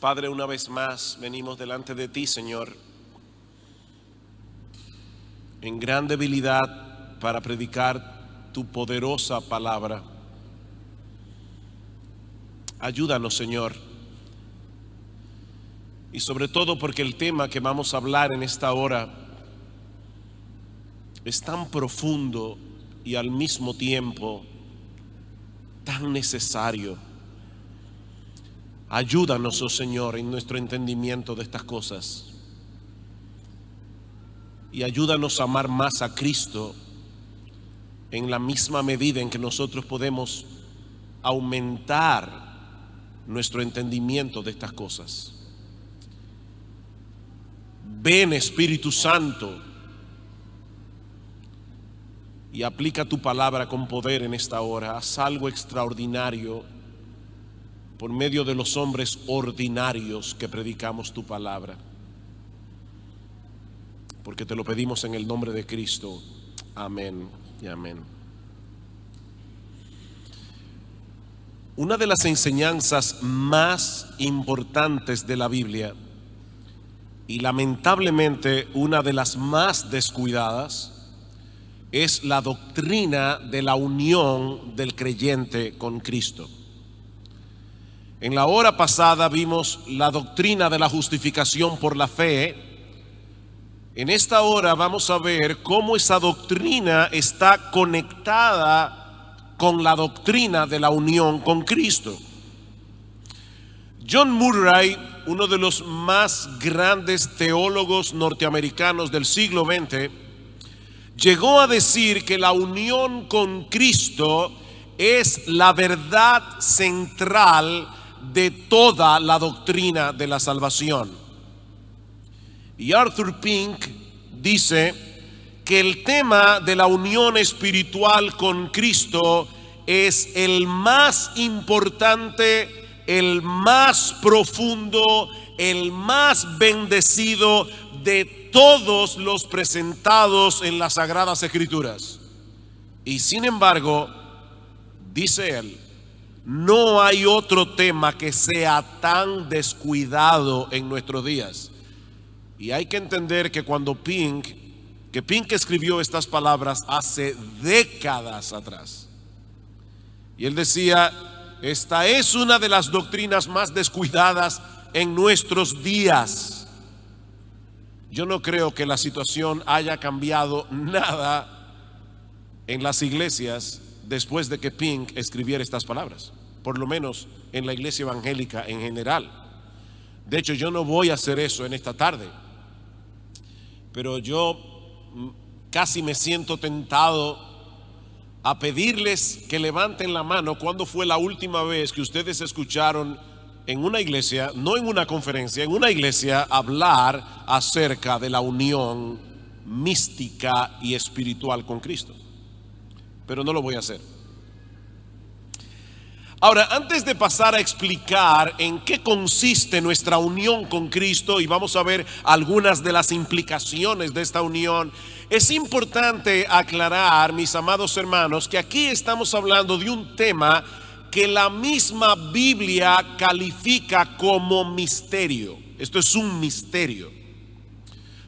Padre, una vez más venimos delante de ti, Señor, en gran debilidad para predicar tu poderosa palabra. Ayúdanos, Señor. Y sobre todo porque el tema que vamos a hablar en esta hora es tan profundo y al mismo tiempo tan necesario. Ayúdanos, oh Señor, en nuestro entendimiento de estas cosas. Y ayúdanos a amar más a Cristo en la misma medida en que nosotros podemos aumentar nuestro entendimiento de estas cosas. Ven Espíritu Santo y aplica tu palabra con poder en esta hora. Haz algo extraordinario por medio de los hombres ordinarios que predicamos tu palabra. Porque te lo pedimos en el nombre de Cristo. Amén y amén. Una de las enseñanzas más importantes de la Biblia y lamentablemente una de las más descuidadas es la doctrina de la unión del creyente con Cristo. En la hora pasada vimos la doctrina de la justificación por la fe. En esta hora vamos a ver cómo esa doctrina está conectada con la doctrina de la unión con Cristo. John Murray, uno de los más grandes teólogos norteamericanos del siglo XX, llegó a decir que la unión con Cristo es la verdad central de toda la doctrina de la salvación. Y Arthur Pink dice que el tema de la unión espiritual con Cristo es el más importante, el más profundo, el más bendecido de todos los presentados en las Sagradas Escrituras. Y sin embargo, dice él, no hay otro tema que sea tan descuidado en nuestros días. Y hay que entender que cuando Pink, que Pink escribió estas palabras hace décadas atrás, y él decía, esta es una de las doctrinas más descuidadas en nuestros días. Yo no creo que la situación haya cambiado nada en las iglesias después de que Pink escribiera estas palabras, por lo menos en la iglesia evangélica en general. De hecho, yo no voy a hacer eso en esta tarde, pero yo mm, casi me siento tentado a pedirles que levanten la mano cuando fue la última vez que ustedes escucharon en una iglesia, no en una conferencia, en una iglesia hablar acerca de la unión mística y espiritual con Cristo pero no lo voy a hacer. Ahora, antes de pasar a explicar en qué consiste nuestra unión con Cristo y vamos a ver algunas de las implicaciones de esta unión, es importante aclarar, mis amados hermanos, que aquí estamos hablando de un tema que la misma Biblia califica como misterio. Esto es un misterio.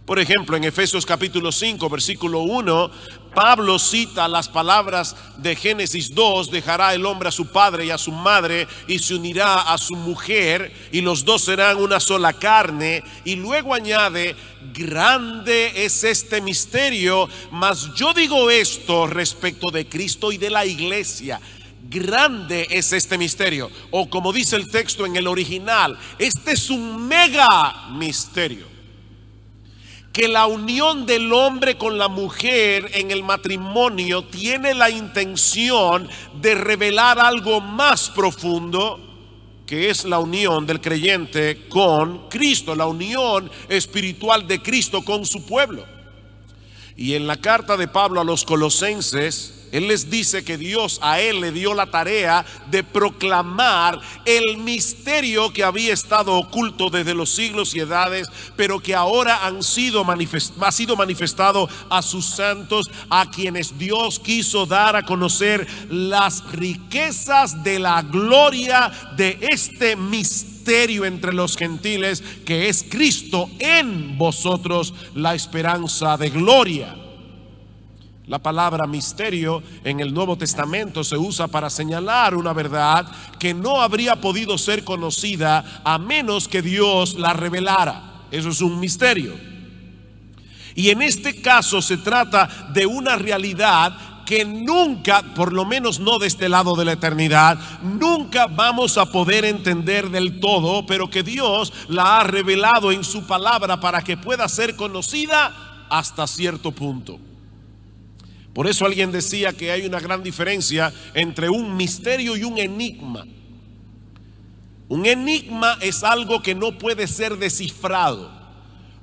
Por ejemplo, en Efesios capítulo 5, versículo 1, Pablo cita las palabras de Génesis 2, dejará el hombre a su padre y a su madre y se unirá a su mujer y los dos serán una sola carne. Y luego añade, grande es este misterio, mas yo digo esto respecto de Cristo y de la iglesia grande es este misterio. O como dice el texto en el original, este es un mega misterio que la unión del hombre con la mujer en el matrimonio tiene la intención de revelar algo más profundo, que es la unión del creyente con Cristo, la unión espiritual de Cristo con su pueblo. Y en la carta de Pablo a los colosenses, él les dice que Dios a él le dio la tarea de proclamar el misterio que había estado oculto desde los siglos y edades, pero que ahora han sido ha sido manifestado a sus santos, a quienes Dios quiso dar a conocer las riquezas de la gloria de este misterio entre los gentiles que es Cristo en vosotros la esperanza de gloria. La palabra misterio en el Nuevo Testamento se usa para señalar una verdad que no habría podido ser conocida a menos que Dios la revelara. Eso es un misterio. Y en este caso se trata de una realidad que nunca, por lo menos no de este lado de la eternidad, nunca vamos a poder entender del todo, pero que Dios la ha revelado en su palabra para que pueda ser conocida hasta cierto punto. Por eso alguien decía que hay una gran diferencia entre un misterio y un enigma. Un enigma es algo que no puede ser descifrado.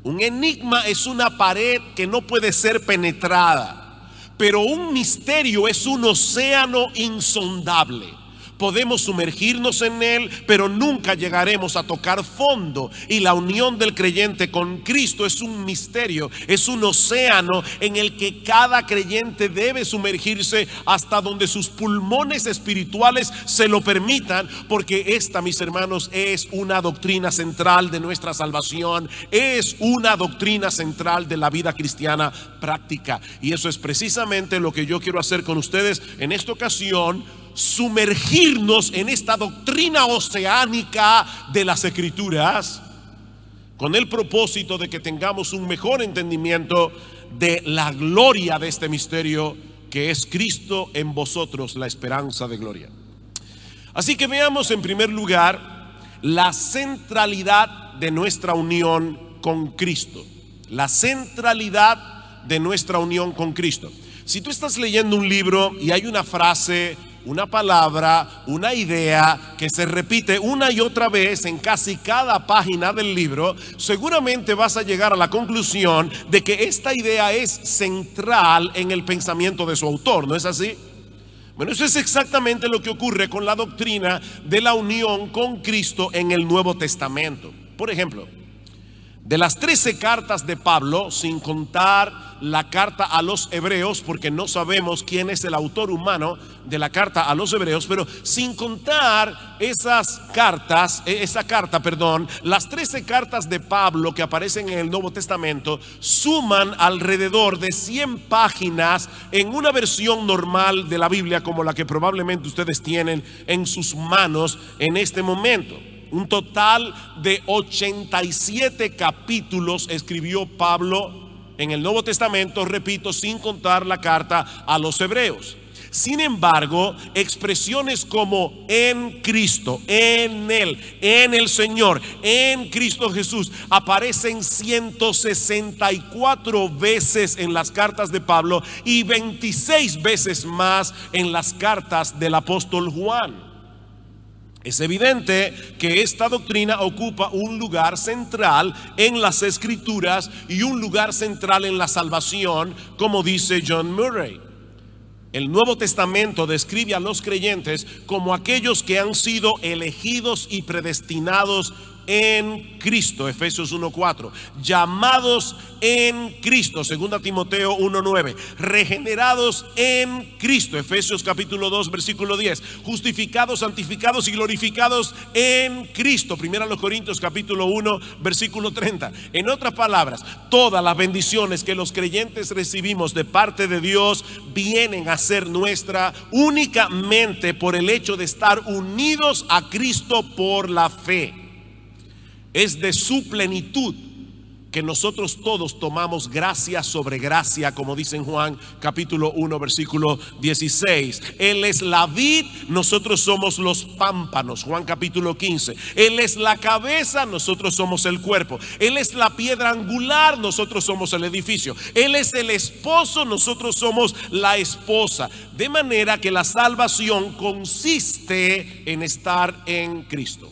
Un enigma es una pared que no puede ser penetrada. Pero un misterio es un océano insondable. Podemos sumergirnos en Él, pero nunca llegaremos a tocar fondo. Y la unión del creyente con Cristo es un misterio, es un océano en el que cada creyente debe sumergirse hasta donde sus pulmones espirituales se lo permitan, porque esta, mis hermanos, es una doctrina central de nuestra salvación, es una doctrina central de la vida cristiana práctica. Y eso es precisamente lo que yo quiero hacer con ustedes en esta ocasión sumergirnos en esta doctrina oceánica de las escrituras con el propósito de que tengamos un mejor entendimiento de la gloria de este misterio que es Cristo en vosotros, la esperanza de gloria. Así que veamos en primer lugar la centralidad de nuestra unión con Cristo. La centralidad de nuestra unión con Cristo. Si tú estás leyendo un libro y hay una frase una palabra, una idea que se repite una y otra vez en casi cada página del libro, seguramente vas a llegar a la conclusión de que esta idea es central en el pensamiento de su autor, ¿no es así? Bueno, eso es exactamente lo que ocurre con la doctrina de la unión con Cristo en el Nuevo Testamento. Por ejemplo, de las 13 cartas de Pablo, sin contar la carta a los hebreos, porque no sabemos quién es el autor humano de la carta a los hebreos, pero sin contar esas cartas, e, esa carta, perdón, las 13 cartas de Pablo que aparecen en el Nuevo Testamento suman alrededor de 100 páginas en una versión normal de la Biblia como la que probablemente ustedes tienen en sus manos en este momento. Un total de 87 capítulos escribió Pablo en el Nuevo Testamento, repito, sin contar la carta a los hebreos. Sin embargo, expresiones como en Cristo, en Él, en el Señor, en Cristo Jesús, aparecen 164 veces en las cartas de Pablo y 26 veces más en las cartas del apóstol Juan. Es evidente que esta doctrina ocupa un lugar central en las escrituras y un lugar central en la salvación, como dice John Murray. El Nuevo Testamento describe a los creyentes como aquellos que han sido elegidos y predestinados en Cristo, Efesios 1.4, llamados en Cristo, Segunda Timoteo 1.9, regenerados en Cristo, Efesios capítulo 2, versículo 10, justificados, santificados y glorificados en Cristo, los Corintios capítulo 1, versículo 30. En otras palabras, todas las bendiciones que los creyentes recibimos de parte de Dios vienen a ser nuestra únicamente por el hecho de estar unidos a Cristo por la fe. Es de su plenitud que nosotros todos tomamos gracia sobre gracia, como dice Juan capítulo 1, versículo 16. Él es la vid, nosotros somos los pámpanos, Juan capítulo 15. Él es la cabeza, nosotros somos el cuerpo. Él es la piedra angular, nosotros somos el edificio. Él es el esposo, nosotros somos la esposa. De manera que la salvación consiste en estar en Cristo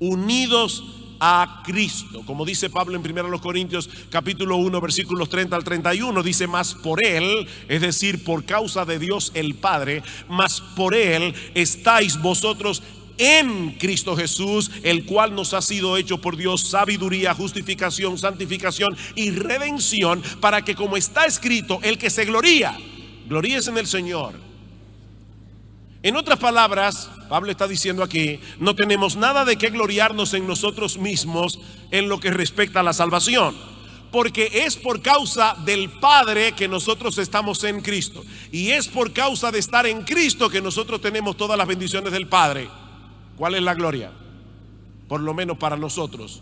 unidos a Cristo. Como dice Pablo en 1 Corintios capítulo 1 versículos 30 al 31, dice, más por Él, es decir, por causa de Dios el Padre, más por Él estáis vosotros en Cristo Jesús, el cual nos ha sido hecho por Dios sabiduría, justificación, santificación y redención, para que como está escrito, el que se gloría, gloríese en el Señor. En otras palabras, Pablo está diciendo aquí, no tenemos nada de qué gloriarnos en nosotros mismos en lo que respecta a la salvación, porque es por causa del Padre que nosotros estamos en Cristo, y es por causa de estar en Cristo que nosotros tenemos todas las bendiciones del Padre. ¿Cuál es la gloria? Por lo menos para nosotros,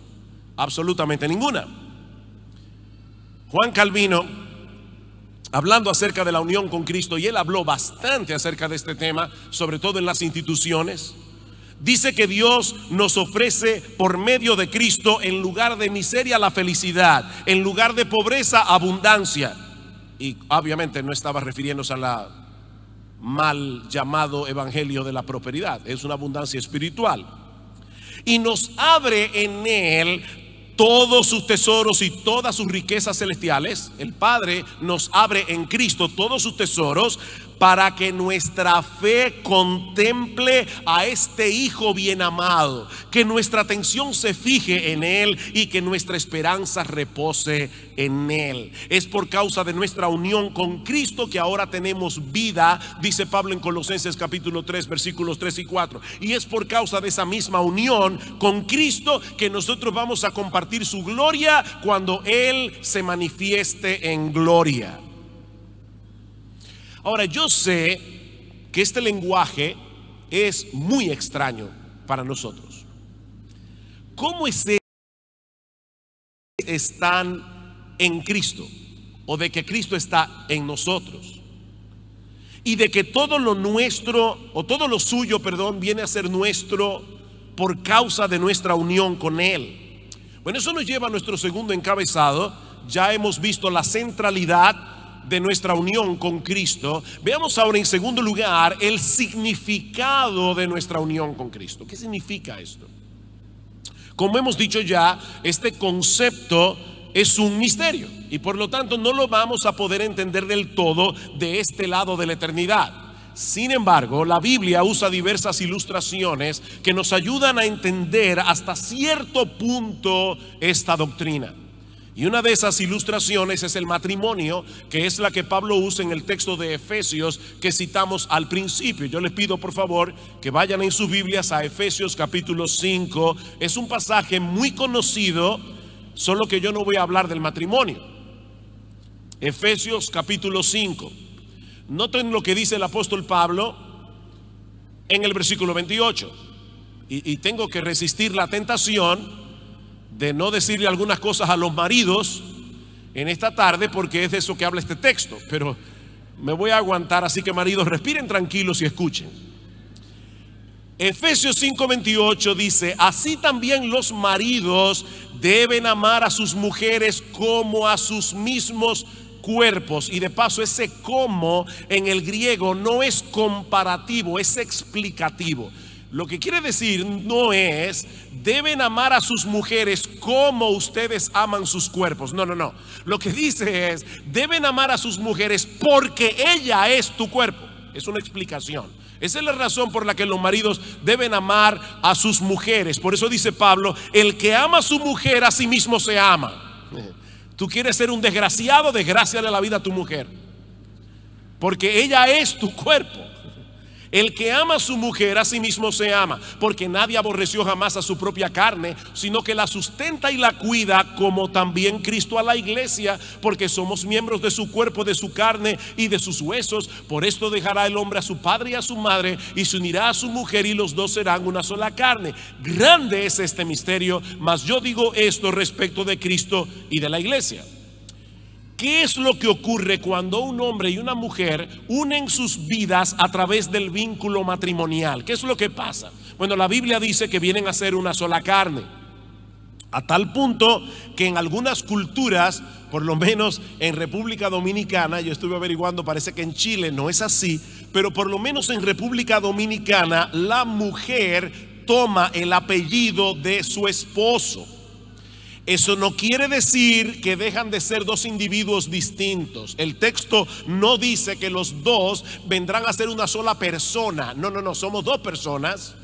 absolutamente ninguna. Juan Calvino hablando acerca de la unión con Cristo y él habló bastante acerca de este tema, sobre todo en las instituciones. Dice que Dios nos ofrece por medio de Cristo en lugar de miseria la felicidad, en lugar de pobreza abundancia. Y obviamente no estaba refiriéndose a la mal llamado evangelio de la prosperidad, es una abundancia espiritual. Y nos abre en él todos sus tesoros y todas sus riquezas celestiales, el Padre nos abre en Cristo todos sus tesoros para que nuestra fe contemple a este Hijo bien amado, que nuestra atención se fije en Él y que nuestra esperanza repose en Él. Es por causa de nuestra unión con Cristo que ahora tenemos vida, dice Pablo en Colosenses capítulo 3, versículos 3 y 4. Y es por causa de esa misma unión con Cristo que nosotros vamos a compartir su gloria cuando Él se manifieste en gloria. Ahora, yo sé que este lenguaje es muy extraño para nosotros. ¿Cómo es que están en Cristo o de que Cristo está en nosotros. Y de que todo lo nuestro, o todo lo suyo, perdón, viene a ser nuestro por causa de nuestra unión con Él. Bueno, eso nos lleva a nuestro segundo encabezado. Ya hemos visto la centralidad de nuestra unión con Cristo. Veamos ahora en segundo lugar el significado de nuestra unión con Cristo. ¿Qué significa esto? Como hemos dicho ya, este concepto es un misterio y por lo tanto no lo vamos a poder entender del todo de este lado de la eternidad. Sin embargo, la Biblia usa diversas ilustraciones que nos ayudan a entender hasta cierto punto esta doctrina. Y una de esas ilustraciones es el matrimonio, que es la que Pablo usa en el texto de Efesios que citamos al principio. Yo les pido por favor que vayan en sus Biblias a Efesios capítulo 5. Es un pasaje muy conocido Solo que yo no voy a hablar del matrimonio. Efesios capítulo 5. Noten lo que dice el apóstol Pablo en el versículo 28. Y, y tengo que resistir la tentación de no decirle algunas cosas a los maridos en esta tarde porque es de eso que habla este texto. Pero me voy a aguantar, así que maridos, respiren tranquilos y escuchen. Efesios 5:28 dice, así también los maridos deben amar a sus mujeres como a sus mismos cuerpos. Y de paso, ese como en el griego no es comparativo, es explicativo. Lo que quiere decir no es, deben amar a sus mujeres como ustedes aman sus cuerpos. No, no, no. Lo que dice es, deben amar a sus mujeres porque ella es tu cuerpo. Es una explicación. Esa es la razón por la que los maridos deben amar a sus mujeres. Por eso dice Pablo, el que ama a su mujer a sí mismo se ama. Tú quieres ser un desgraciado, de la vida a tu mujer. Porque ella es tu cuerpo. El que ama a su mujer a sí mismo se ama, porque nadie aborreció jamás a su propia carne, sino que la sustenta y la cuida, como también Cristo a la iglesia, porque somos miembros de su cuerpo, de su carne y de sus huesos. Por esto dejará el hombre a su padre y a su madre, y se unirá a su mujer, y los dos serán una sola carne. Grande es este misterio, mas yo digo esto respecto de Cristo y de la iglesia. ¿Qué es lo que ocurre cuando un hombre y una mujer unen sus vidas a través del vínculo matrimonial? ¿Qué es lo que pasa? Bueno, la Biblia dice que vienen a ser una sola carne. A tal punto que en algunas culturas, por lo menos en República Dominicana, yo estuve averiguando, parece que en Chile no es así, pero por lo menos en República Dominicana la mujer toma el apellido de su esposo. Eso no quiere decir que dejan de ser dos individuos distintos. El texto no dice que los dos vendrán a ser una sola persona. No, no, no, somos dos personas,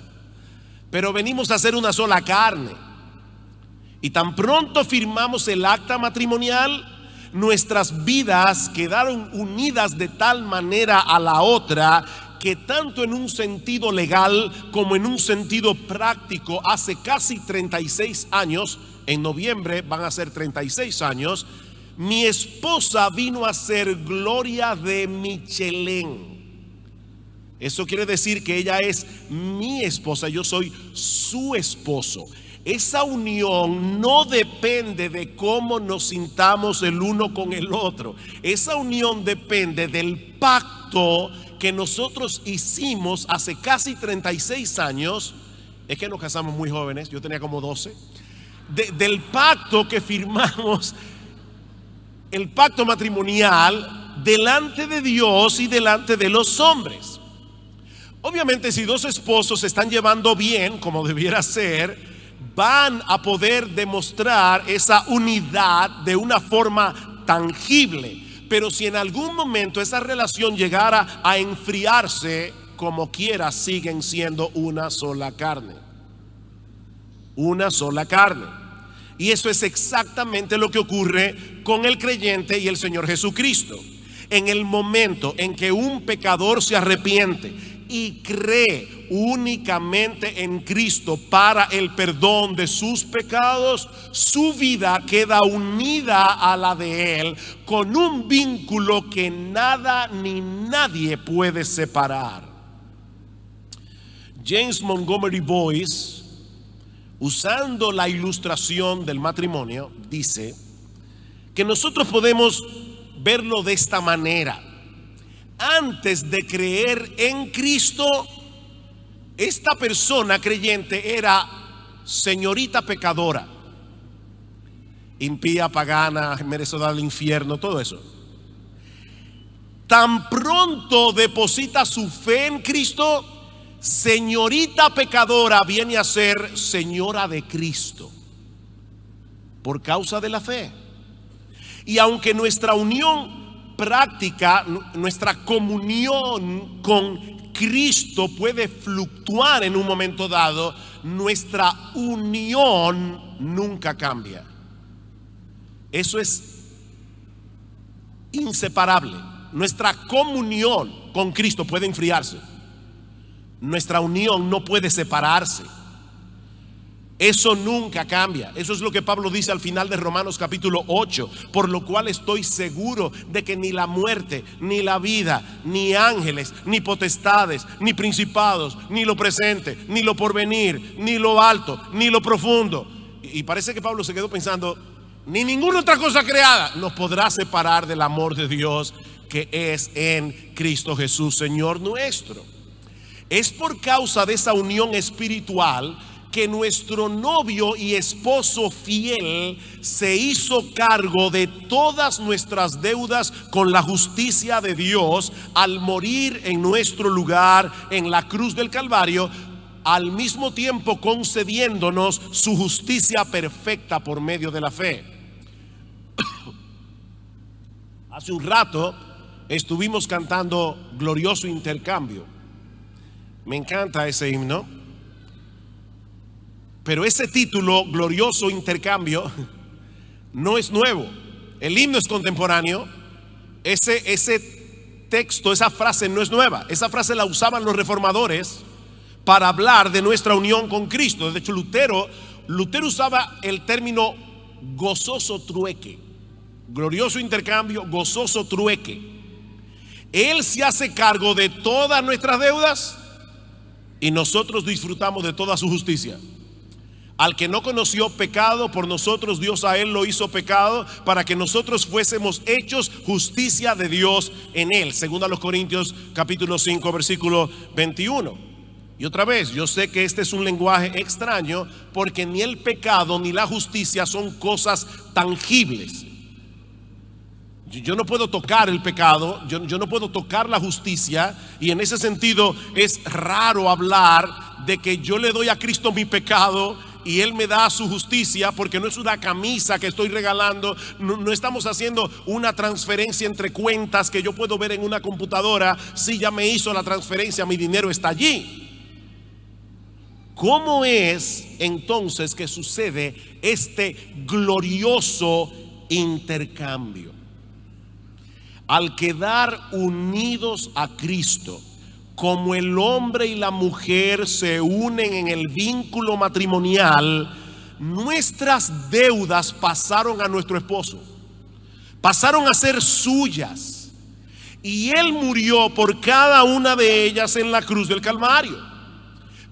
pero venimos a ser una sola carne. Y tan pronto firmamos el acta matrimonial, nuestras vidas quedaron unidas de tal manera a la otra que tanto en un sentido legal como en un sentido práctico, hace casi 36 años, en noviembre van a ser 36 años, mi esposa vino a ser Gloria de Michelin Eso quiere decir que ella es mi esposa, yo soy su esposo. Esa unión no depende de cómo nos sintamos el uno con el otro. Esa unión depende del pacto que nosotros hicimos hace casi 36 años. Es que nos casamos muy jóvenes, yo tenía como 12 del pacto que firmamos, el pacto matrimonial, delante de Dios y delante de los hombres. Obviamente si dos esposos se están llevando bien, como debiera ser, van a poder demostrar esa unidad de una forma tangible. Pero si en algún momento esa relación llegara a enfriarse, como quiera, siguen siendo una sola carne. Una sola carne. Y eso es exactamente lo que ocurre con el creyente y el Señor Jesucristo. En el momento en que un pecador se arrepiente y cree únicamente en Cristo para el perdón de sus pecados, su vida queda unida a la de Él con un vínculo que nada ni nadie puede separar. James Montgomery Boyce usando la ilustración del matrimonio, dice que nosotros podemos verlo de esta manera. Antes de creer en Cristo, esta persona creyente era señorita pecadora, impía, pagana, merecedora del infierno, todo eso. Tan pronto deposita su fe en Cristo, señorita pecadora viene a ser señora de Cristo por causa de la fe. Y aunque nuestra unión práctica, nuestra comunión con Cristo puede fluctuar en un momento dado, nuestra unión nunca cambia. Eso es inseparable. Nuestra comunión con Cristo puede enfriarse nuestra unión no puede separarse. Eso nunca cambia. Eso es lo que Pablo dice al final de Romanos capítulo 8. Por lo cual estoy seguro de que ni la muerte, ni la vida, ni ángeles, ni potestades, ni principados, ni lo presente, ni lo porvenir, ni lo alto, ni lo profundo. Y parece que Pablo se quedó pensando, ni ninguna otra cosa creada nos podrá separar del amor de Dios que es en Cristo Jesús, Señor nuestro. Es por causa de esa unión espiritual que nuestro novio y esposo fiel se hizo cargo de todas nuestras deudas con la justicia de Dios al morir en nuestro lugar en la cruz del Calvario, al mismo tiempo concediéndonos su justicia perfecta por medio de la fe. Hace un rato estuvimos cantando glorioso intercambio. Me encanta ese himno. Pero ese título, Glorioso Intercambio, no es nuevo. El himno es contemporáneo. Ese, ese texto, esa frase no es nueva. Esa frase la usaban los reformadores para hablar de nuestra unión con Cristo. De hecho, Lutero, Lutero usaba el término gozoso trueque. Glorioso intercambio, gozoso trueque. Él se hace cargo de todas nuestras deudas y nosotros disfrutamos de toda su justicia. Al que no conoció pecado, por nosotros Dios a él lo hizo pecado para que nosotros fuésemos hechos justicia de Dios en él. Según a los Corintios capítulo 5 versículo 21. Y otra vez, yo sé que este es un lenguaje extraño porque ni el pecado ni la justicia son cosas tangibles. Yo no puedo tocar el pecado, yo, no puedo tocar la justicia y en ese sentido es raro hablar de que yo le doy a Cristo mi pecado y Él me da su justicia porque no es una camisa que estoy regalando, no, estamos haciendo una transferencia entre cuentas que yo puedo ver en una computadora, si ya me hizo la transferencia, mi dinero está allí. ¿Cómo es entonces que sucede este glorioso intercambio? al quedar unidos a Cristo, como el hombre y la mujer se unen en el vínculo matrimonial, nuestras deudas pasaron a nuestro esposo, pasaron a ser suyas. Y él murió por cada una de ellas en la cruz del Calvario.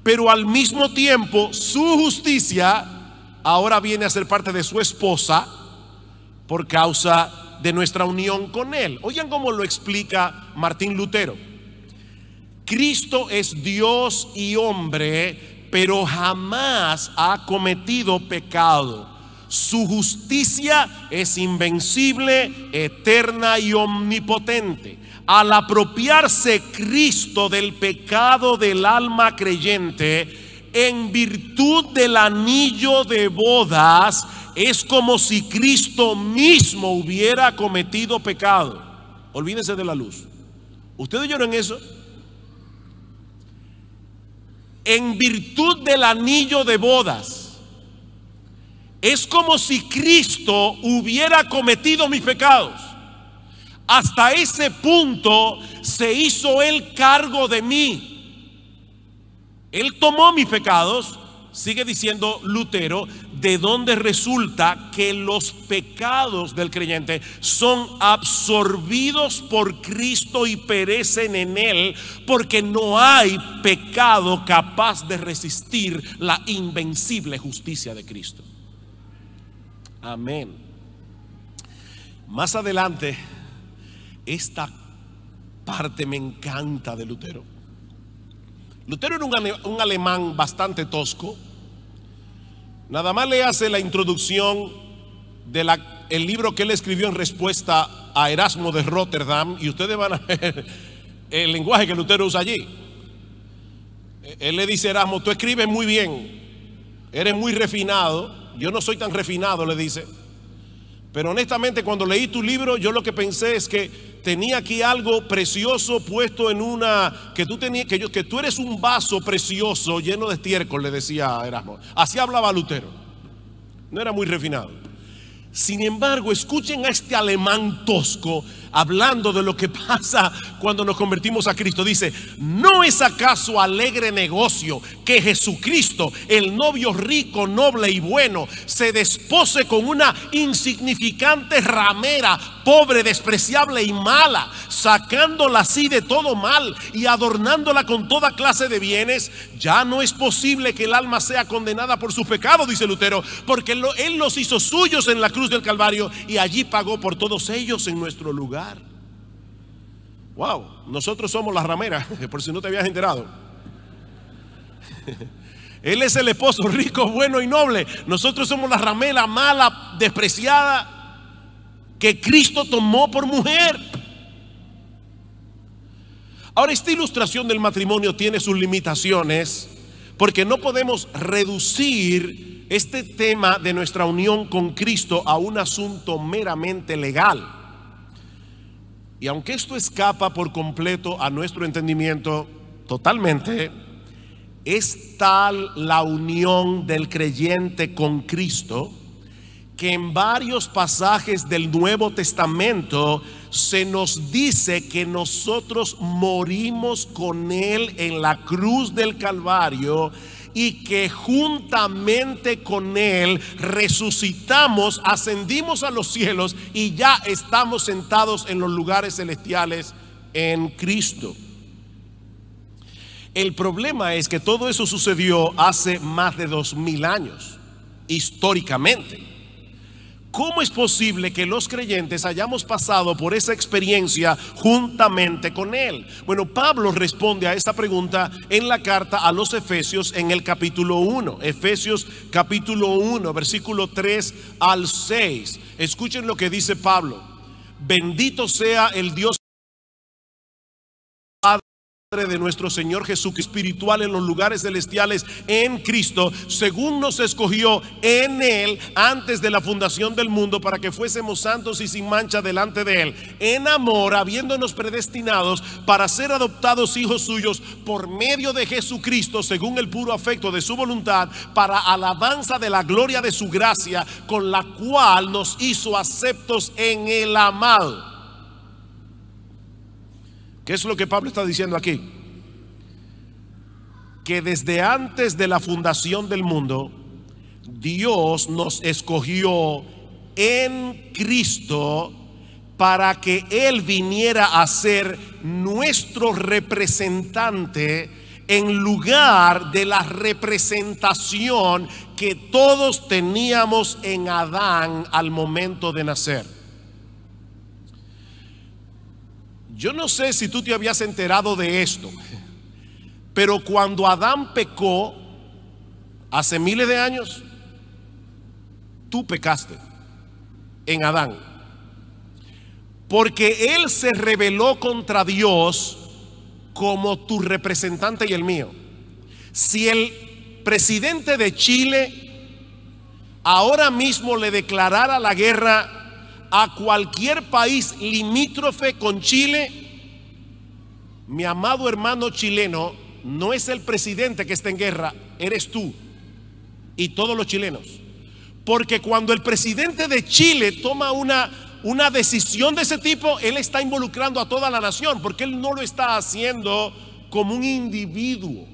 Pero al mismo tiempo, su justicia ahora viene a ser parte de su esposa por causa de de nuestra unión con Él. Oigan cómo lo explica Martín Lutero. Cristo es Dios y hombre, pero jamás ha cometido pecado. Su justicia es invencible, eterna y omnipotente. Al apropiarse Cristo del pecado del alma creyente, en virtud del anillo de bodas, es como si Cristo mismo hubiera cometido pecado. Olvídense de la luz. ¿Ustedes lloran eso? En virtud del anillo de bodas, es como si Cristo hubiera cometido mis pecados. Hasta ese punto se hizo el cargo de mí. Él tomó mis pecados, sigue diciendo Lutero, de donde resulta que los pecados del creyente son absorbidos por Cristo y perecen en él, porque no hay pecado capaz de resistir la invencible justicia de Cristo. Amén. Más adelante, esta parte me encanta de Lutero. Lutero era un, alemán bastante tosco, Nada más le hace la introducción del libro que él escribió en respuesta a Erasmo de Rotterdam y ustedes van a ver el lenguaje que Lutero usa allí. Él le dice, Erasmo, tú escribes muy bien, eres muy refinado, yo no soy tan refinado, le dice. Pero honestamente cuando leí tu libro, yo lo que pensé es que tenía aquí algo precioso puesto en una, que tú, que, tú eres un vaso precioso lleno de estiércol, le decía Erasmo. Así hablaba Lutero. No era muy refinado. Sin embargo, escuchen a este alemán tosco hablando de lo que pasa cuando nos convertimos a Cristo. Dice, ¿no es acaso alegre negocio que Jesucristo, el novio rico, noble y bueno, se despose con una insignificante ramera, pobre, despreciable y mala, sacándola así de todo mal y adornándola con toda clase de bienes? Ya no es posible que el alma sea condenada por su pecado, dice Lutero, porque Él los hizo suyos en la cruz del Calvario y allí pagó por todos ellos en nuestro lugar. Wow, nosotros somos las rameras, por si no te habías enterado. Él es el esposo rico, bueno y noble. Nosotros somos la ramera mala, despreciada, que Cristo tomó por mujer. Ahora, esta ilustración del matrimonio tiene sus limitaciones porque no podemos reducir este tema de nuestra unión con Cristo a un asunto meramente legal. Y aunque esto escapa por completo a nuestro entendimiento totalmente, es tal la unión del creyente con Cristo que en varios pasajes del Nuevo Testamento se nos dice que nosotros morimos con Él en la cruz del Calvario y que juntamente con Él resucitamos, ascendimos a los cielos y ya estamos sentados en los lugares celestiales en Cristo. El problema es que todo eso sucedió hace más de dos mil años, históricamente. ¿Cómo es posible que los creyentes hayamos pasado por esa experiencia juntamente con Él? Bueno, Pablo responde a esta pregunta en la carta a los Efesios en el capítulo 1. Efesios capítulo 1, versículo 3 al 6. Escuchen lo que dice Pablo. Bendito sea el Dios de nuestro Señor Jesucristo espiritual en los lugares celestiales en Cristo, según nos escogió en Él antes de la fundación del mundo para que fuésemos santos y sin mancha delante de Él, en amor, habiéndonos predestinados para ser adoptados hijos suyos por medio de Jesucristo, según el puro afecto de su voluntad, para alabanza de la gloria de su gracia, con la cual nos hizo aceptos en el amado es lo que Pablo está diciendo aquí? Que desde antes de la fundación del mundo, Dios nos escogió en Cristo para que Él viniera a ser nuestro representante en lugar de la representación que todos teníamos en Adán al momento de nacer. Yo no sé si tú te habías enterado de esto, pero cuando Adán pecó, hace miles de años, tú pecaste en Adán. Porque él se rebeló contra Dios como tu representante y el mío. Si el presidente de Chile ahora mismo le declarara la guerra a cualquier país limítrofe con Chile, mi amado hermano chileno, no es el presidente que está en guerra, eres tú y todos los chilenos. Porque cuando el presidente de Chile toma una, una decisión de ese tipo, él está involucrando a toda la nación, porque él no lo está haciendo como un individuo.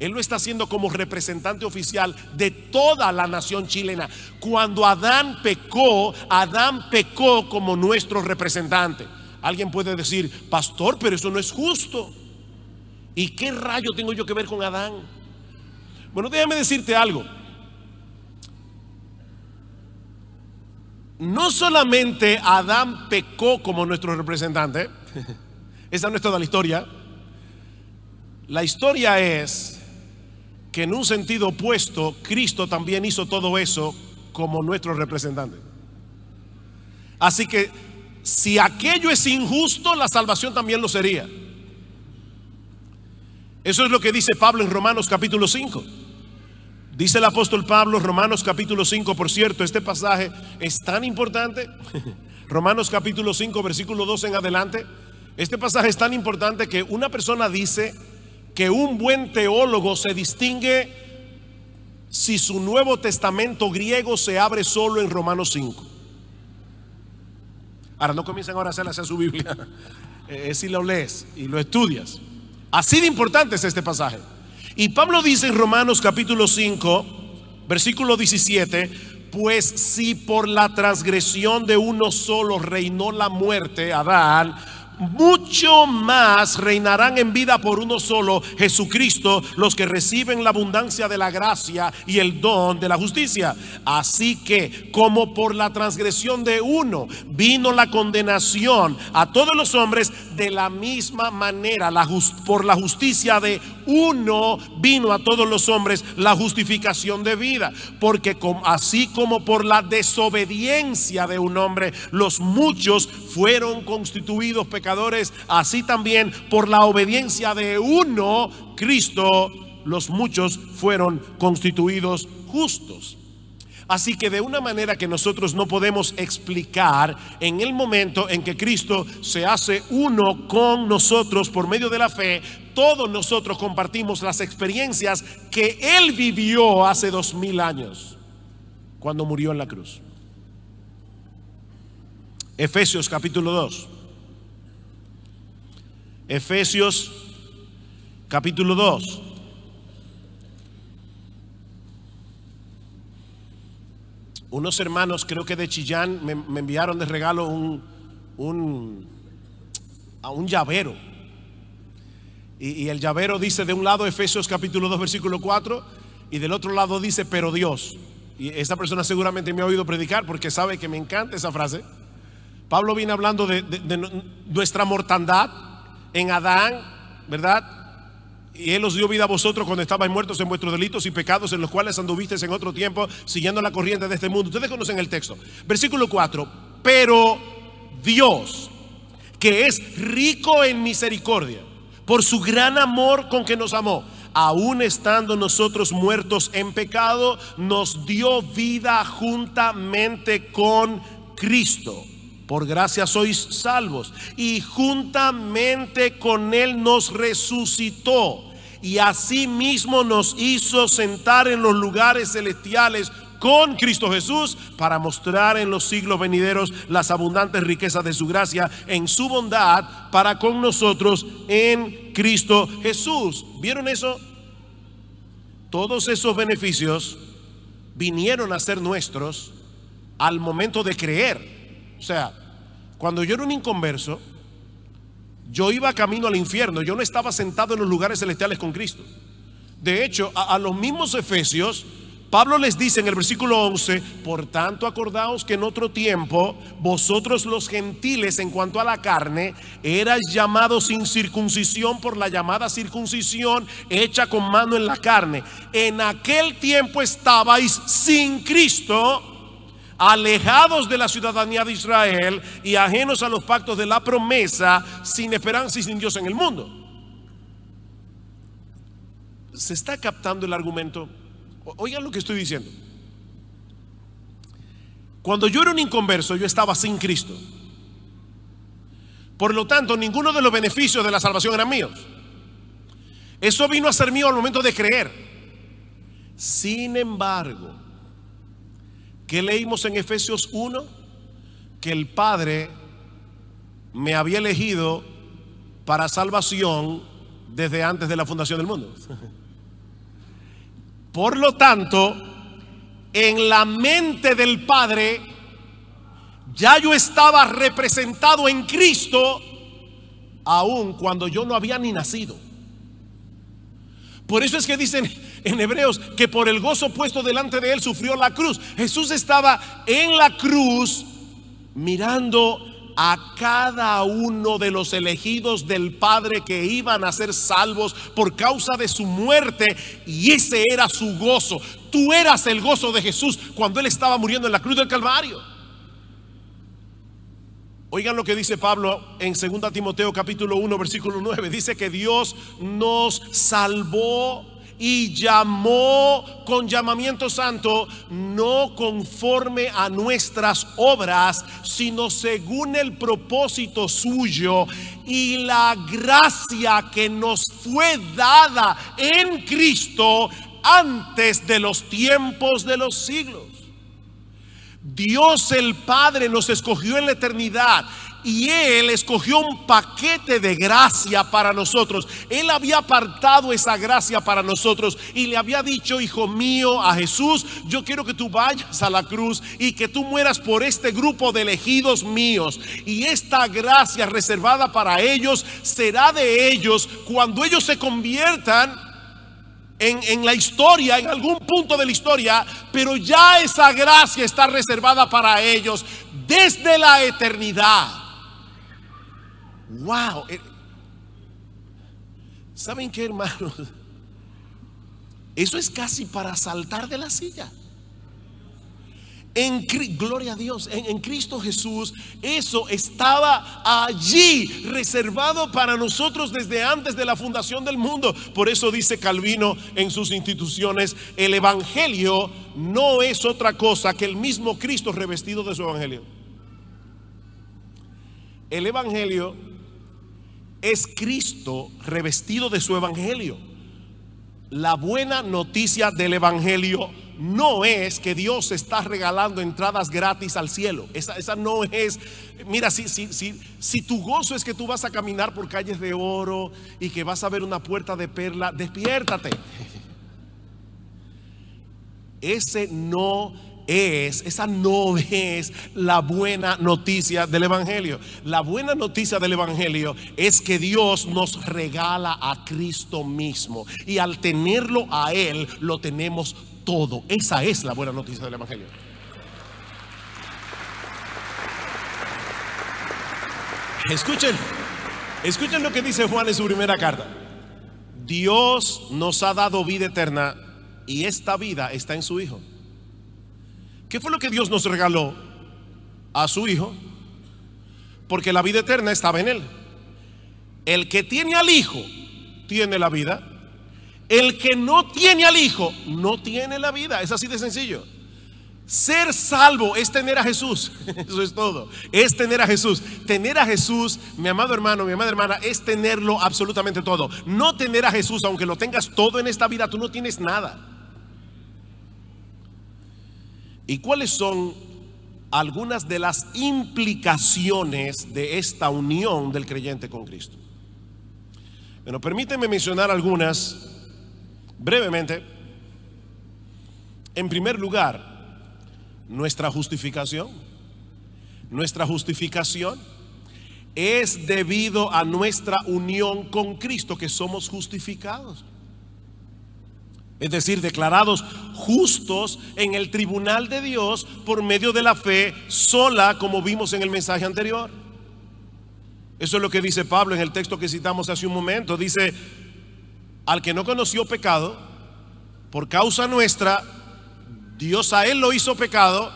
Él lo está haciendo como representante oficial de toda la nación chilena. Cuando Adán pecó, Adán pecó como nuestro representante. Alguien puede decir, pastor, pero eso no es justo. ¿Y qué rayo tengo yo que ver con Adán? Bueno, déjame decirte algo. No solamente Adán pecó como nuestro representante, esa no es toda la historia. La historia es que en un sentido opuesto, Cristo también hizo todo eso como nuestro representante. Así que si aquello es injusto, la salvación también lo sería. Eso es lo que dice Pablo en Romanos capítulo 5. Dice el apóstol Pablo, Romanos capítulo 5, por cierto, este pasaje es tan importante. Romanos capítulo 5, versículo 2 en adelante. Este pasaje es tan importante que una persona dice, que un buen teólogo se distingue si su Nuevo Testamento griego se abre solo en Romanos 5. Ahora no comiencen ahora a hacer hacia su Biblia. es eh, eh, si lo lees y lo estudias. Así de importante es este pasaje. Y Pablo dice en Romanos capítulo 5, versículo 17, pues si por la transgresión de uno solo reinó la muerte, Adán, mucho más reinarán en vida por uno solo, Jesucristo, los que reciben la abundancia de la gracia y el don de la justicia. Así que, como por la transgresión de uno vino la condenación a todos los hombres, de la misma manera, la por la justicia de uno vino a todos los hombres la justificación de vida. Porque así como por la desobediencia de un hombre, los muchos fueron constituidos pecadores así también por la obediencia de uno, Cristo, los muchos fueron constituidos justos. Así que de una manera que nosotros no podemos explicar, en el momento en que Cristo se hace uno con nosotros por medio de la fe, todos nosotros compartimos las experiencias que Él vivió hace dos mil años, cuando murió en la cruz. Efesios capítulo 2. Efesios capítulo 2. Unos hermanos, creo que de Chillán, me, enviaron de regalo un, un, a un llavero. Y, el llavero dice de un lado Efesios capítulo 2 versículo 4 y del otro lado dice, pero Dios. Y esta persona seguramente me ha oído predicar porque sabe que me encanta esa frase. Pablo viene hablando de, de, nuestra mortandad, en Adán, ¿verdad? Y Él os dio vida a vosotros cuando estabais muertos en vuestros delitos y pecados en los cuales anduvisteis en otro tiempo, siguiendo la corriente de este mundo. Ustedes conocen el texto. Versículo 4. Pero Dios, que es rico en misericordia, por su gran amor con que nos amó, Aun estando nosotros muertos en pecado, nos dio vida juntamente con Cristo por gracia sois salvos. Y juntamente con Él nos resucitó y asimismo nos hizo sentar en los lugares celestiales con Cristo Jesús para mostrar en los siglos venideros las abundantes riquezas de su gracia en su bondad para con nosotros en Cristo Jesús. ¿Vieron eso? Todos esos beneficios vinieron a ser nuestros al momento de creer. O sea, cuando yo era un inconverso, yo iba camino al infierno, yo no estaba sentado en los lugares celestiales con Cristo. De hecho, a, los mismos efesios, Pablo les dice en el versículo 11, por tanto acordaos que en otro tiempo vosotros los gentiles en cuanto a la carne eras llamados sin circuncisión por la llamada circuncisión hecha con mano en la carne. En aquel tiempo estabais sin Cristo alejados de la ciudadanía de Israel y ajenos a los pactos de la promesa, sin esperanza y sin Dios en el mundo. ¿Se está captando el argumento? Oigan lo que estoy diciendo. Cuando yo era un inconverso, yo estaba sin Cristo. Por lo tanto, ninguno de los beneficios de la salvación eran míos. Eso vino a ser mío al momento de creer. Sin embargo, ¿Qué leímos en Efesios 1? Que el Padre me había elegido para salvación desde antes de la fundación del mundo. Por lo tanto, en la mente del Padre ya yo estaba representado en Cristo, aun cuando yo no había ni nacido. Por eso es que dicen, en Hebreos, que por el gozo puesto delante de él sufrió la cruz. Jesús estaba en la cruz mirando a cada uno de los elegidos del Padre que iban a ser salvos por causa de su muerte y ese era su gozo. Tú eras el gozo de Jesús cuando él estaba muriendo en la cruz del Calvario. Oigan lo que dice Pablo en 2 Timoteo capítulo 1 versículo 9. Dice que Dios nos salvó y llamó con llamamiento santo, no conforme a nuestras obras, sino según el propósito suyo y la gracia que nos fue dada en Cristo antes de los tiempos de los siglos. Dios el Padre nos escogió en la eternidad y Él escogió un paquete de gracia para nosotros. Él había apartado esa gracia para nosotros y le había dicho, hijo mío, a Jesús, yo quiero que tú vayas a la cruz y que tú mueras por este grupo de elegidos míos. Y esta gracia reservada para ellos será de ellos cuando ellos se conviertan en, la historia, en algún punto de la historia, pero ya esa gracia está reservada para ellos desde la eternidad wow. Eh, ¿Saben qué, hermanos? Eso es casi para saltar de la silla. En, gloria a Dios, en, en, Cristo Jesús, eso estaba allí reservado para nosotros desde antes de la fundación del mundo. Por eso dice Calvino en sus instituciones, el Evangelio no es otra cosa que el mismo Cristo revestido de su Evangelio. El Evangelio es Cristo revestido de su evangelio. La buena noticia del evangelio no es que Dios está regalando entradas gratis al cielo. Esa, esa no es. Mira, si, si, si, si, tu gozo es que tú vas a caminar por calles de oro y que vas a ver una puerta de perla, despiértate. Ese no es, esa no es la buena noticia del Evangelio. La buena noticia del Evangelio es que Dios nos regala a Cristo mismo. Y al tenerlo a Él, lo tenemos todo. Esa es la buena noticia del Evangelio. Escuchen, escuchen lo que dice Juan en su primera carta. Dios nos ha dado vida eterna y esta vida está en su Hijo. ¿Qué fue lo que Dios nos regaló? A su Hijo, porque la vida eterna estaba en Él. El que tiene al Hijo tiene la vida. El que no tiene al Hijo no tiene la vida. Es así de sencillo. Ser salvo es tener a Jesús. Eso es todo. Es tener a Jesús. Tener a Jesús, mi amado hermano, mi amada hermana, es tenerlo absolutamente todo. No tener a Jesús, aunque lo tengas todo en esta vida, tú no tienes nada. ¿Y cuáles son algunas de las implicaciones de esta unión del creyente con Cristo? Bueno, permíteme mencionar algunas brevemente. En primer lugar, nuestra justificación. Nuestra justificación es debido a nuestra unión con Cristo que somos justificados es decir, declarados justos en el tribunal de Dios por medio de la fe sola, como vimos en el mensaje anterior. Eso es lo que dice Pablo en el texto que citamos hace un momento. Dice, al que no conoció pecado, por causa nuestra, Dios a él lo hizo pecado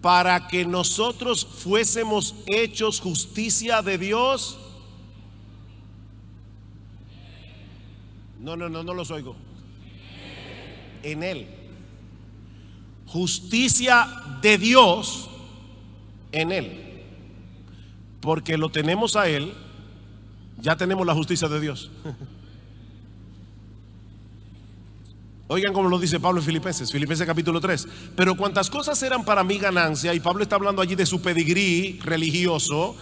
para que nosotros fuésemos hechos justicia de Dios. No, no, no, no los oigo en él. Justicia de Dios en él. Porque lo tenemos a él, ya tenemos la justicia de Dios. Oigan como lo dice Pablo en Filipenses, Filipenses capítulo 3. Pero cuantas cosas eran para mi ganancia, y Pablo está hablando allí de su pedigrí religioso,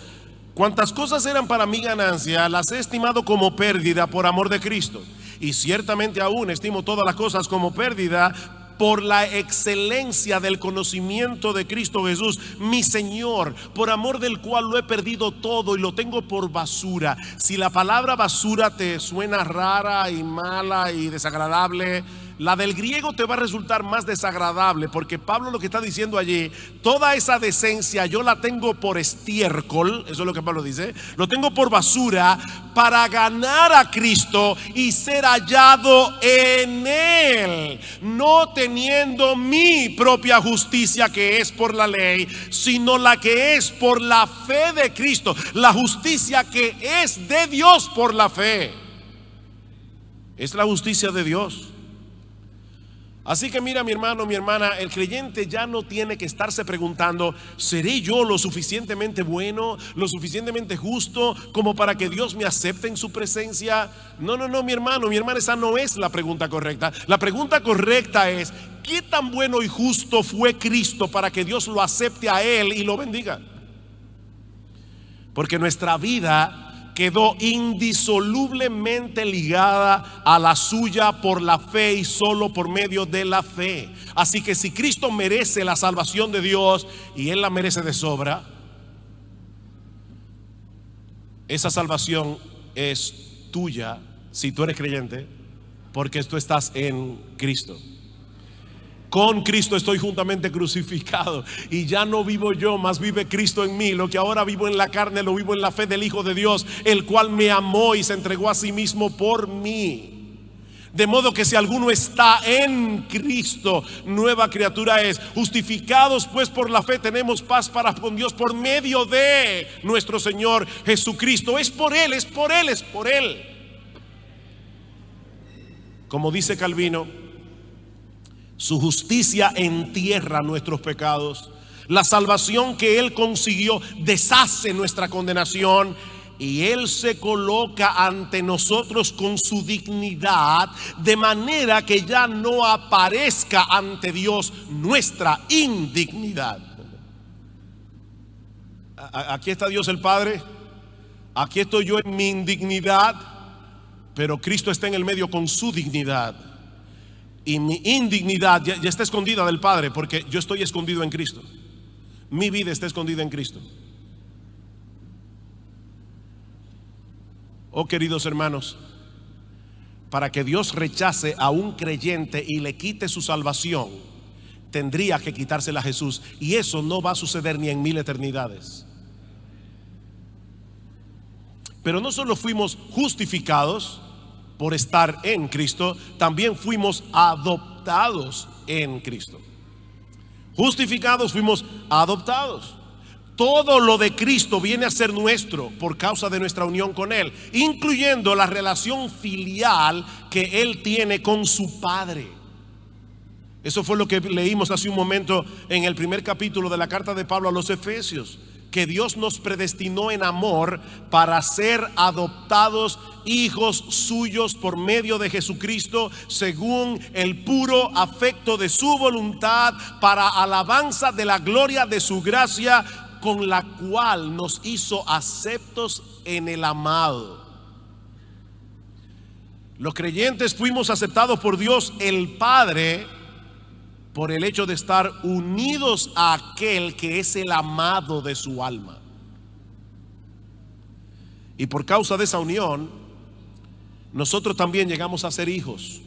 cuantas cosas eran para mi ganancia, las he estimado como pérdida por amor de Cristo y ciertamente aún estimo todas las cosas como pérdida por la excelencia del conocimiento de Cristo Jesús, mi Señor, por amor del cual lo he perdido todo y lo tengo por basura. Si la palabra basura te suena rara y mala y desagradable, la del griego te va a resultar más desagradable porque Pablo lo que está diciendo allí, toda esa decencia yo la tengo por estiércol, eso es lo que Pablo dice, lo tengo por basura para ganar a Cristo y ser hallado en Él, no teniendo mi propia justicia que es por la ley, sino la que es por la fe de Cristo, la justicia que es de Dios por la fe. Es la justicia de Dios. Así que mira mi hermano, mi hermana, el creyente ya no tiene que estarse preguntando, ¿seré yo lo suficientemente bueno, lo suficientemente justo como para que Dios me acepte en su presencia? No, no, no, mi hermano, mi hermana, esa no es la pregunta correcta. La pregunta correcta es, ¿qué tan bueno y justo fue Cristo para que Dios lo acepte a Él y lo bendiga? Porque nuestra vida quedó indisolublemente ligada a la suya por la fe y solo por medio de la fe. Así que si Cristo merece la salvación de Dios y Él la merece de sobra, esa salvación es tuya si tú eres creyente, porque tú estás en Cristo. Con Cristo estoy juntamente crucificado y ya no vivo yo, más vive Cristo en mí. Lo que ahora vivo en la carne, lo vivo en la fe del Hijo de Dios, el cual me amó y se entregó a sí mismo por mí. De modo que si alguno está en Cristo, nueva criatura es. Justificados pues por la fe tenemos paz para con Dios por medio de nuestro Señor Jesucristo. Es por Él, es por Él, es por Él. Como dice Calvino, su justicia entierra nuestros pecados. La salvación que Él consiguió deshace nuestra condenación. Y Él se coloca ante nosotros con su dignidad, de manera que ya no aparezca ante Dios nuestra indignidad. Aquí está Dios el Padre, aquí estoy yo en mi indignidad, pero Cristo está en el medio con su dignidad y mi indignidad ya, está escondida del Padre porque yo estoy escondido en Cristo. Mi vida está escondida en Cristo. Oh queridos hermanos, para que Dios rechace a un creyente y le quite su salvación, tendría que quitársela a Jesús. Y eso no va a suceder ni en mil eternidades. Pero no solo fuimos justificados, por estar en Cristo, también fuimos adoptados en Cristo. Justificados fuimos adoptados. Todo lo de Cristo viene a ser nuestro por causa de nuestra unión con Él, incluyendo la relación filial que Él tiene con su Padre. Eso fue lo que leímos hace un momento en el primer capítulo de la carta de Pablo a los Efesios que Dios nos predestinó en amor para ser adoptados hijos suyos por medio de Jesucristo, según el puro afecto de su voluntad, para alabanza de la gloria de su gracia, con la cual nos hizo aceptos en el amado. Los creyentes fuimos aceptados por Dios el Padre por el hecho de estar unidos a aquel que es el amado de su alma. Y por causa de esa unión, nosotros también llegamos a ser hijos.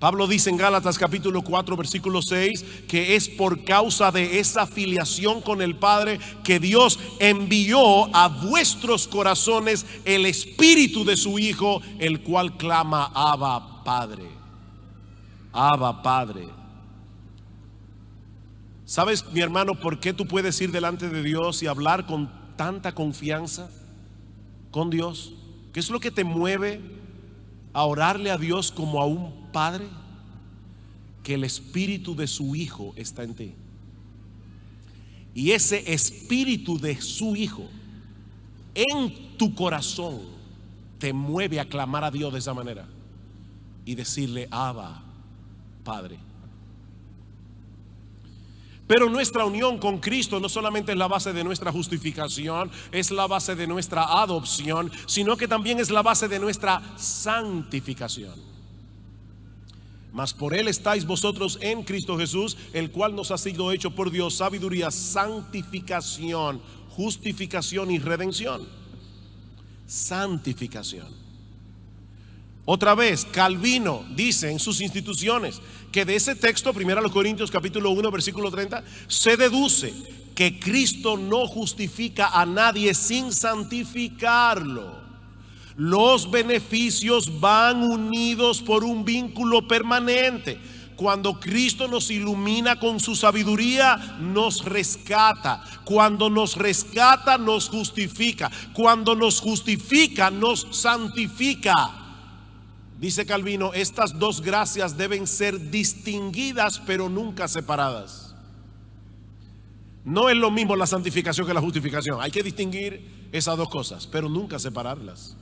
Pablo dice en Gálatas capítulo 4 versículo 6 que es por causa de esa filiación con el Padre que Dios envió a vuestros corazones el espíritu de su Hijo, el cual clama Abba Padre. Abba Padre. ¿Sabes, mi hermano, por qué tú puedes ir delante de Dios y hablar con tanta confianza con Dios? ¿Qué es lo que te mueve a orarle a Dios como a un padre? Que el espíritu de su hijo está en ti. Y ese espíritu de su hijo en tu corazón te mueve a clamar a Dios de esa manera y decirle, Abba, Padre. Pero nuestra unión con Cristo no solamente es la base de nuestra justificación, es la base de nuestra adopción, sino que también es la base de nuestra santificación. Mas por Él estáis vosotros en Cristo Jesús, el cual nos ha sido hecho por Dios sabiduría, santificación, justificación y redención. Santificación. Otra vez, Calvino dice en sus instituciones que de ese texto, 1 Corintios capítulo 1, versículo 30, se deduce que Cristo no justifica a nadie sin santificarlo. Los beneficios van unidos por un vínculo permanente. Cuando Cristo nos ilumina con su sabiduría, nos rescata. Cuando nos rescata, nos justifica. Cuando nos justifica, nos santifica. Dice Calvino, estas dos gracias deben ser distinguidas pero nunca separadas. No es lo mismo la santificación que la justificación. Hay que distinguir esas dos cosas, pero nunca separarlas.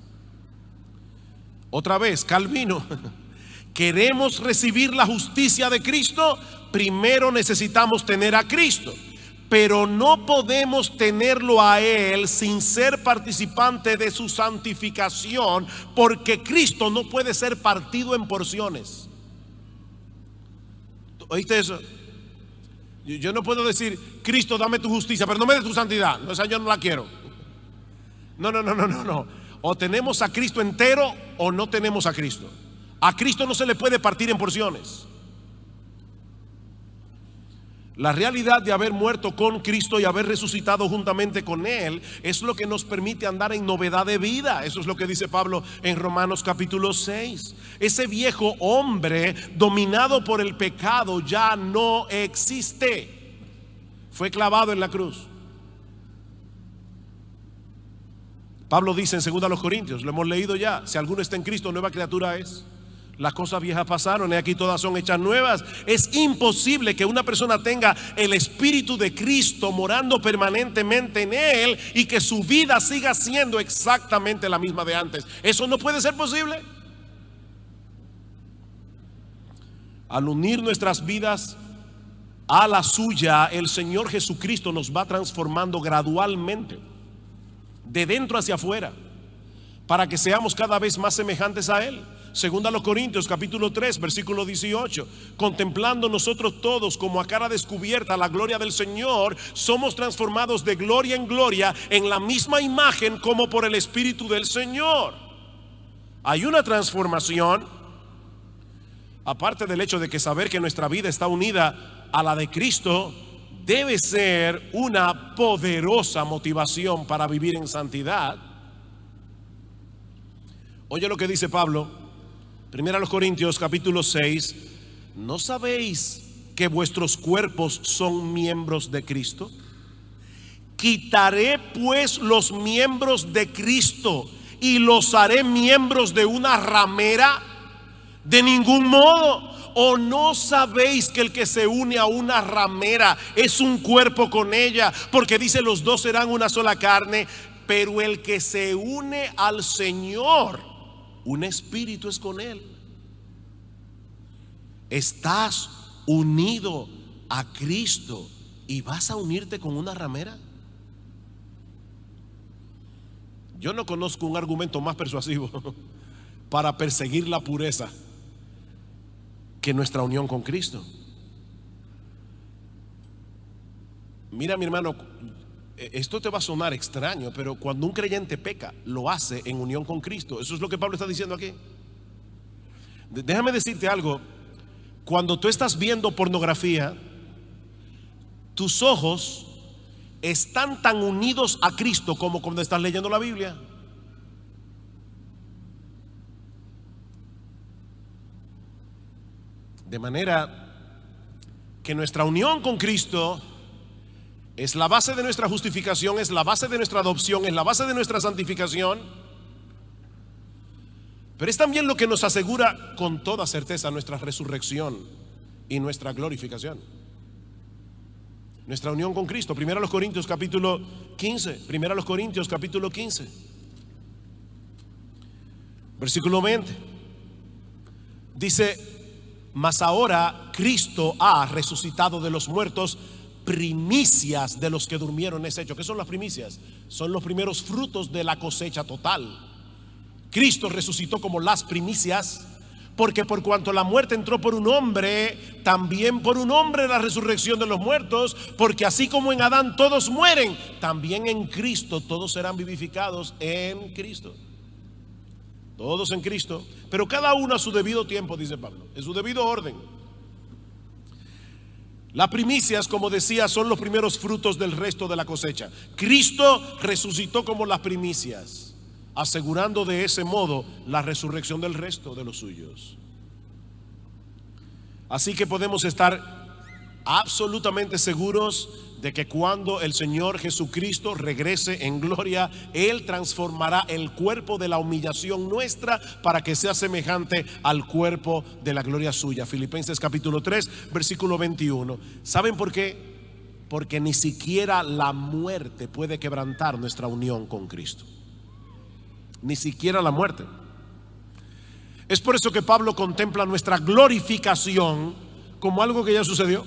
Otra vez, Calvino, queremos recibir la justicia de Cristo, primero necesitamos tener a Cristo pero no podemos tenerlo a Él sin ser participante de su santificación, porque Cristo no puede ser partido en porciones. ¿Oíste eso? Yo no puedo decir, Cristo, dame tu justicia, pero no me des tu santidad. No, esa yo no la quiero. No, no, no, no, no, no. O tenemos a Cristo entero o no tenemos a Cristo. A Cristo no se le puede partir en porciones. La realidad de haber muerto con Cristo y haber resucitado juntamente con Él es lo que nos permite andar en novedad de vida. Eso es lo que dice Pablo en Romanos capítulo 6. Ese viejo hombre dominado por el pecado ya no existe. Fue clavado en la cruz. Pablo dice en 2 Corintios, lo hemos leído ya, si alguno está en Cristo, nueva criatura es. Las cosas viejas pasaron y aquí todas son hechas nuevas. Es imposible que una persona tenga el Espíritu de Cristo morando permanentemente en él y que su vida siga siendo exactamente la misma de antes. Eso no puede ser posible. Al unir nuestras vidas a la suya, el Señor Jesucristo nos va transformando gradualmente, de dentro hacia afuera, para que seamos cada vez más semejantes a Él. Segunda a los Corintios capítulo 3, versículo 18. Contemplando nosotros todos como a cara descubierta la gloria del Señor, somos transformados de gloria en gloria en la misma imagen como por el Espíritu del Señor. Hay una transformación, aparte del hecho de que saber que nuestra vida está unida a la de Cristo, debe ser una poderosa motivación para vivir en santidad. Oye lo que dice Pablo Primera a los Corintios capítulo 6, ¿no sabéis que vuestros cuerpos son miembros de Cristo? Quitaré pues los miembros de Cristo y los haré miembros de una ramera. De ningún modo. ¿O no sabéis que el que se une a una ramera es un cuerpo con ella? Porque dice los dos serán una sola carne. Pero el que se une al Señor un espíritu es con Él. Estás unido a Cristo y vas a unirte con una ramera. Yo no conozco un argumento más persuasivo para perseguir la pureza que nuestra unión con Cristo. Mira mi hermano, eh, esto te va a sonar extraño, pero cuando un creyente peca, lo hace en unión con Cristo. Eso es lo que Pablo está diciendo aquí. Déjame decirte algo. Cuando tú estás viendo pornografía, tus ojos están tan unidos a Cristo como cuando estás leyendo la Biblia. De manera que nuestra unión con Cristo es la base de nuestra justificación, es la base de nuestra adopción, es la base de nuestra santificación. Pero es también lo que nos asegura con toda certeza nuestra resurrección y nuestra glorificación. Nuestra unión con Cristo. Primero a los Corintios capítulo 15. Primero a los Corintios capítulo 15. Versículo 20. Dice, mas ahora Cristo ha resucitado de los muertos primicias de los que durmieron es hecho. ¿Qué son las primicias? Son los primeros frutos de la cosecha total. Cristo resucitó como las primicias, porque por cuanto la muerte entró por un hombre, también por un hombre la resurrección de los muertos, porque así como en Adán todos mueren, también en Cristo todos serán vivificados en Cristo. Todos en Cristo, pero cada uno a su debido tiempo, dice Pablo, en su debido orden. Las primicias, como decía, son los primeros frutos del resto de la cosecha. Cristo resucitó como las primicias, asegurando de ese modo la resurrección del resto de los suyos. Así que podemos estar absolutamente seguros de que cuando el Señor Jesucristo regrese en gloria, Él transformará el cuerpo de la humillación nuestra para que sea semejante al cuerpo de la gloria suya. Filipenses capítulo 3, versículo 21. ¿Saben por qué? Porque ni siquiera la muerte puede quebrantar nuestra unión con Cristo. Ni siquiera la muerte. Es por eso que Pablo contempla nuestra glorificación como algo que ya sucedió.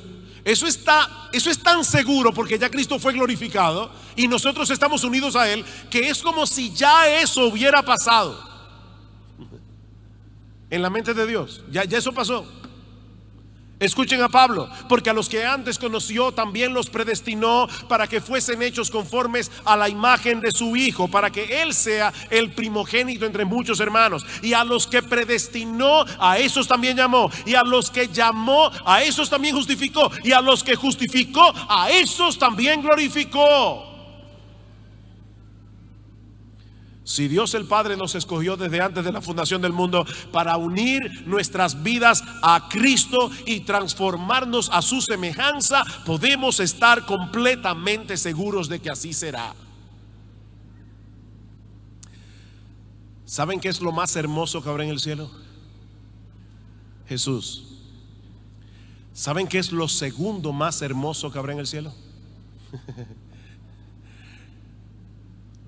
Eso está, eso es tan seguro porque ya Cristo fue glorificado y nosotros estamos unidos a Él que es como si ya eso hubiera pasado en la mente de Dios. Ya, ya eso pasó. Escuchen a Pablo, porque a los que antes conoció también los predestinó para que fuesen hechos conformes a la imagen de su Hijo, para que Él sea el primogénito entre muchos hermanos. Y a los que predestinó, a esos también llamó. Y a los que llamó, a esos también justificó. Y a los que justificó, a esos también glorificó. Si Dios el Padre nos escogió desde antes de la fundación del mundo para unir nuestras vidas a Cristo y transformarnos a su semejanza, podemos estar completamente seguros de que así será. ¿Saben qué es lo más hermoso que habrá en el cielo? Jesús. ¿Saben qué es lo segundo más hermoso que habrá en el cielo?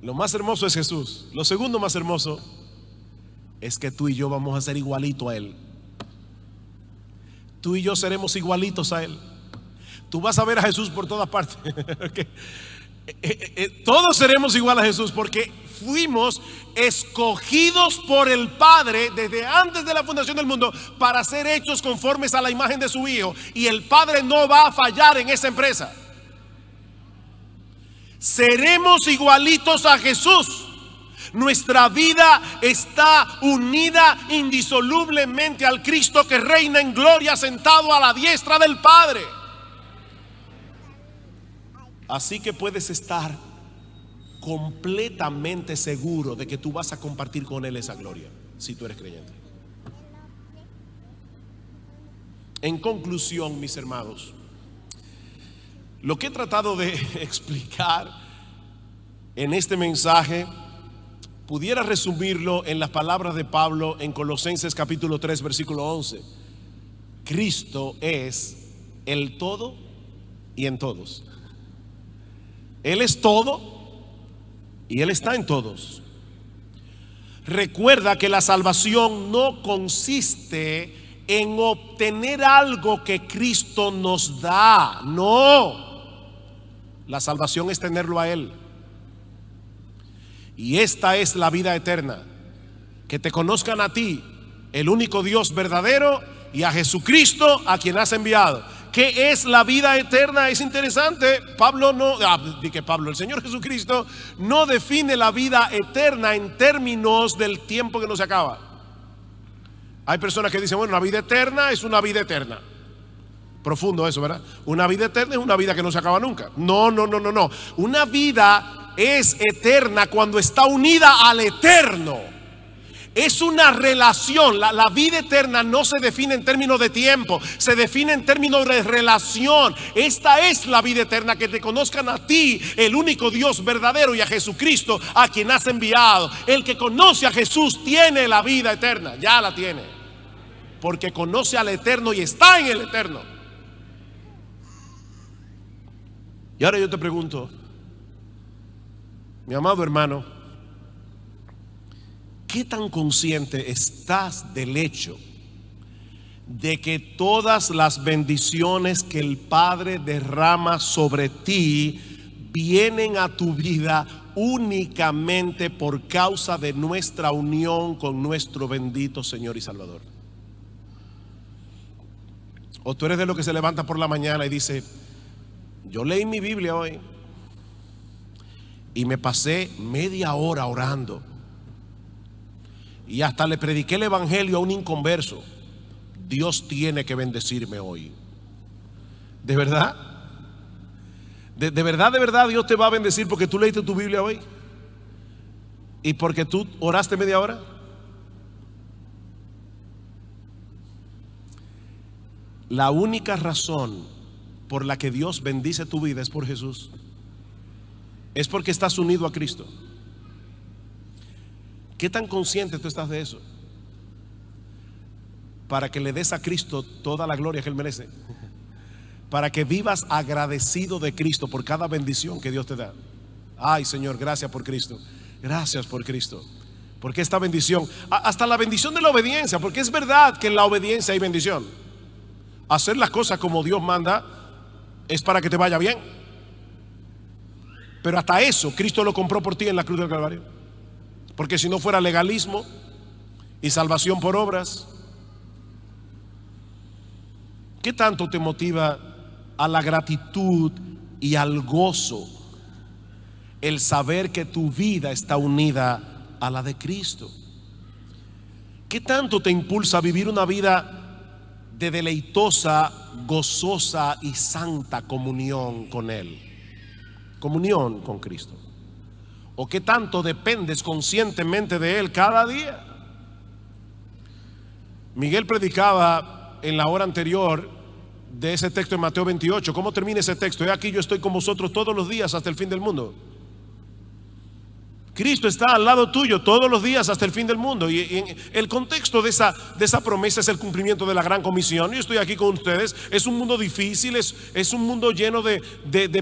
Lo más hermoso es Jesús. Lo segundo más hermoso es que tú y yo vamos a ser igualito a Él. Tú y yo seremos igualitos a Él. Tú vas a ver a Jesús por todas partes. Eh, eh, eh, todos seremos igual a Jesús porque fuimos escogidos por el Padre desde antes de la fundación del mundo para ser hechos conformes a la imagen de su Hijo. Y el Padre no va a fallar en esa empresa seremos igualitos a Jesús. Nuestra vida está unida indisolublemente al Cristo que reina en gloria sentado a la diestra del Padre. Así que puedes estar completamente seguro de que tú vas a compartir con Él esa gloria, si tú eres creyente. En conclusión, mis hermanos, lo que he tratado de explicar en este mensaje pudiera resumirlo en las palabras de Pablo en Colosenses capítulo 3 versículo 11. Cristo es el todo y en todos. Él es todo y Él está en todos. Recuerda que la salvación no consiste en obtener algo que Cristo nos da, no. La salvación es tenerlo a Él. Y esta es la vida eterna. Que te conozcan a ti, el único Dios verdadero, y a Jesucristo a quien has enviado. ¿Qué es la vida eterna? Es interesante. Pablo no, ah, que Pablo, el Señor Jesucristo no define la vida eterna en términos del tiempo que no se acaba. Hay personas que dicen, bueno, la vida eterna es una vida eterna. Profundo eso, ¿verdad? Una vida eterna es una vida que no se acaba nunca. No, no, no, no, no. Una vida es eterna cuando está unida al eterno. Es una relación. La, la, vida eterna no se define en términos de tiempo, se define en términos de relación. Esta es la vida eterna, que te conozcan a ti, el único Dios verdadero, y a Jesucristo, a quien has enviado. El que conoce a Jesús tiene la vida eterna, ya la tiene. Porque conoce al eterno y está en el eterno. Y ahora yo te pregunto, mi amado hermano, ¿qué tan consciente estás del hecho de que todas las bendiciones que el Padre derrama sobre ti vienen a tu vida únicamente por causa de nuestra unión con nuestro bendito Señor y Salvador? ¿O tú eres de lo que se levanta por la mañana y dice, yo leí mi Biblia hoy y me pasé media hora orando. Y hasta le prediqué el Evangelio a un inconverso. Dios tiene que bendecirme hoy. ¿De verdad? De, verdad, de verdad, Dios te va a bendecir porque tú leíste tu Biblia hoy. Y porque tú oraste media hora. La única razón por la que Dios bendice tu vida es por Jesús. Es porque estás unido a Cristo. ¿Qué tan consciente tú estás de eso? Para que le des a Cristo toda la gloria que Él merece. Para que vivas agradecido de Cristo por cada bendición que Dios te da. Ay Señor, gracias por Cristo. Gracias por Cristo. Porque esta bendición, hasta la bendición de la obediencia, porque es verdad que en la obediencia hay bendición. Hacer las cosas como Dios manda es para que te vaya bien. Pero hasta eso Cristo lo compró por ti en la cruz del Calvario. Porque si no fuera legalismo y salvación por obras, ¿qué tanto te motiva a la gratitud y al gozo el saber que tu vida está unida a la de Cristo? ¿Qué tanto te impulsa a vivir una vida de deleitosa, gozosa y santa comunión con Él. Comunión con Cristo. ¿O qué tanto dependes conscientemente de Él cada día? Miguel predicaba en la hora anterior de ese texto en Mateo 28. ¿Cómo termina ese texto? He aquí yo estoy con vosotros todos los días hasta el fin del mundo. Cristo está al lado tuyo todos los días hasta el fin del mundo. Y, el contexto de esa, de esa promesa es el cumplimiento de la gran comisión. Yo estoy aquí con ustedes. Es un mundo difícil, es, es un mundo lleno de,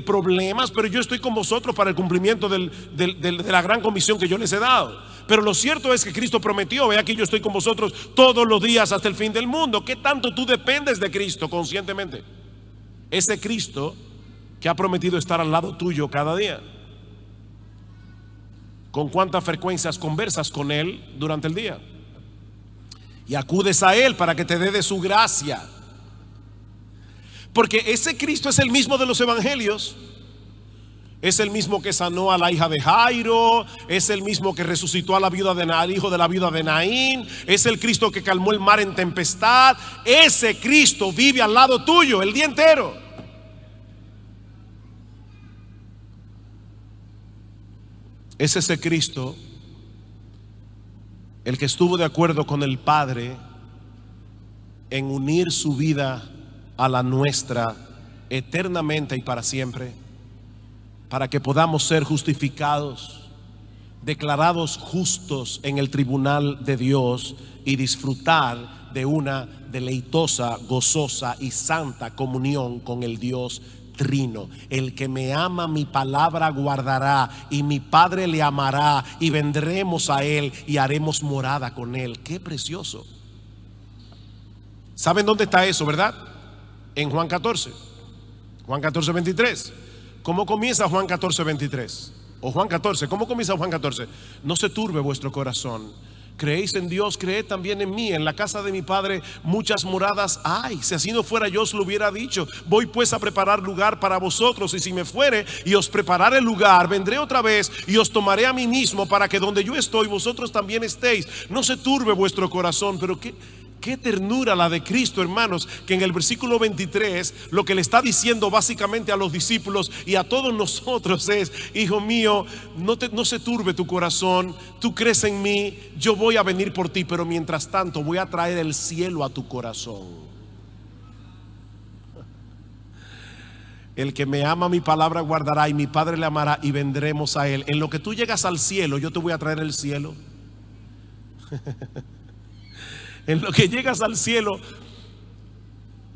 problemas, pero yo estoy con vosotros para el cumplimiento de la gran comisión que yo les he dado. Pero lo cierto es que Cristo prometió, ve aquí yo estoy con vosotros todos los días hasta el fin del mundo. ¿Qué tanto tú dependes de Cristo conscientemente? Ese Cristo que ha prometido estar al lado tuyo cada día con cuántas frecuencias conversas con Él durante el día. Y acudes a Él para que te dé de su gracia. Porque ese Cristo es el mismo de los evangelios. Es el mismo que sanó a la hija de Jairo, es el mismo que resucitó a la viuda de al hijo de la viuda de Naín, es el Cristo que calmó el mar en tempestad. Ese Cristo vive al lado tuyo el día entero. Es ese Cristo el que estuvo de acuerdo con el Padre en unir su vida a la nuestra eternamente y para siempre, para que podamos ser justificados, declarados justos en el tribunal de Dios y disfrutar de una deleitosa, gozosa y santa comunión con el Dios trino. El que me ama, mi palabra guardará y mi Padre le amará y vendremos a él y haremos morada con él. Qué precioso. ¿Saben dónde está eso, verdad? En Juan 14. Juan 14, 23. ¿Cómo comienza Juan 14, 23? O Juan 14. ¿Cómo comienza Juan 14? No se turbe vuestro corazón Creéis en Dios, creed también en mí. En la casa de mi Padre muchas moradas hay. Si así no fuera yo os lo hubiera dicho. Voy pues a preparar lugar para vosotros. Y si me fuere y os prepararé el lugar, vendré otra vez y os tomaré a mí mismo para que donde yo estoy vosotros también estéis. No se turbe vuestro corazón, pero que Qué ternura la de Cristo, hermanos, que en el versículo 23 lo que le está diciendo básicamente a los discípulos y a todos nosotros es, hijo mío, no, se turbe tu corazón, tú crees en mí, yo voy a venir por ti, pero mientras tanto voy a traer el cielo a tu corazón. El que me ama mi palabra guardará y mi Padre le amará y vendremos a él. En lo que tú llegas al cielo, yo te voy a traer el cielo. en lo que llegas al cielo,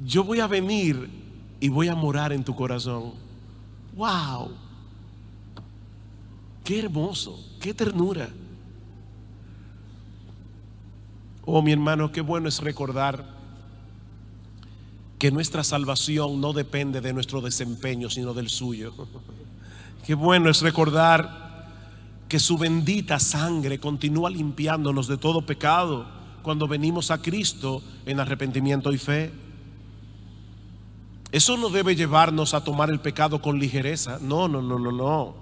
yo voy a venir y voy a morar en tu corazón. ¡Wow! ¡Qué hermoso! ¡Qué ternura! Oh, mi hermano, qué bueno es recordar que nuestra salvación no depende de nuestro desempeño, sino del suyo. Qué bueno es recordar que su bendita sangre continúa limpiándonos de todo pecado cuando venimos a Cristo en arrepentimiento y fe. Eso no debe llevarnos a tomar el pecado con ligereza, no, no, no, no, no.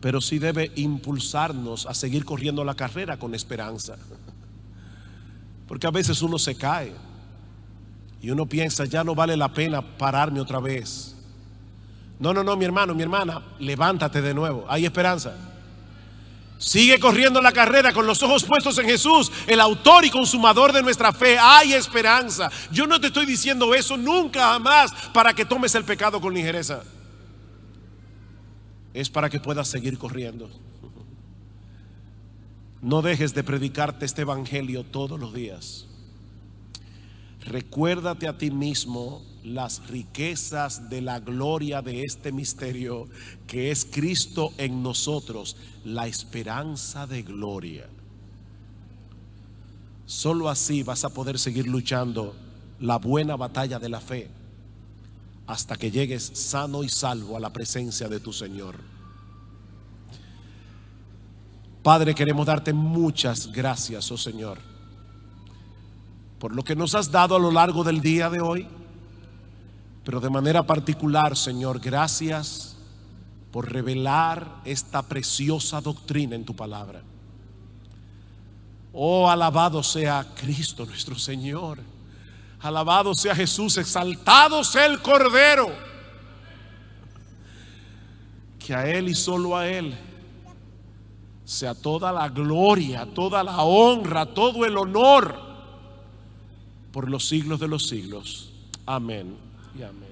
Pero sí debe impulsarnos a seguir corriendo la carrera con esperanza. Porque a veces uno se cae y uno piensa, ya no vale la pena pararme otra vez. No, no, no, mi hermano, mi hermana, levántate de nuevo, hay esperanza. Sigue corriendo la carrera con los ojos puestos en Jesús, el autor y consumador de nuestra fe. Hay esperanza. Yo no te estoy diciendo eso nunca jamás para que tomes el pecado con ligereza. Es para que puedas seguir corriendo. No dejes de predicarte este evangelio todos los días. Recuérdate a ti mismo las riquezas de la gloria de este misterio que es Cristo en nosotros, la esperanza de gloria. Solo así vas a poder seguir luchando la buena batalla de la fe hasta que llegues sano y salvo a la presencia de tu Señor. Padre, queremos darte muchas gracias, oh Señor por lo que nos has dado a lo largo del día de hoy, pero de manera particular, Señor, gracias por revelar esta preciosa doctrina en tu palabra. Oh, alabado sea Cristo nuestro Señor. Alabado sea Jesús, exaltado sea el Cordero. Que a Él y solo a Él sea toda la gloria, toda la honra, todo el honor por los siglos de los siglos. Amén y amén.